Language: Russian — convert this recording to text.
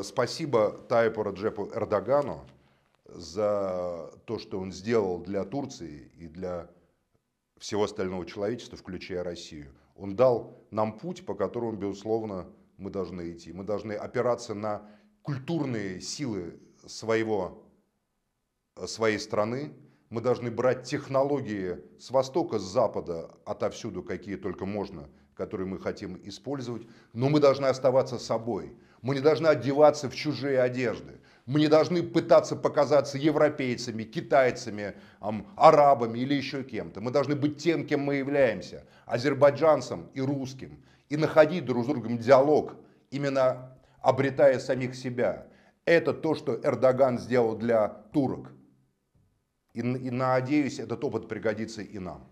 Спасибо Тайпу Раджепу Эрдогану за то, что он сделал для Турции и для всего остального человечества, включая Россию. Он дал нам путь, по которому, безусловно, мы должны идти. Мы должны опираться на культурные силы своего, своей страны. Мы должны брать технологии с востока, с запада, отовсюду, какие только можно – которые мы хотим использовать, но мы должны оставаться собой. Мы не должны одеваться в чужие одежды. Мы не должны пытаться показаться европейцами, китайцами, арабами или еще кем-то. Мы должны быть тем, кем мы являемся, азербайджанцем и русским, и находить друг с другом диалог, именно обретая самих себя. Это то, что Эрдоган сделал для турок. И, и надеюсь, этот опыт пригодится и нам.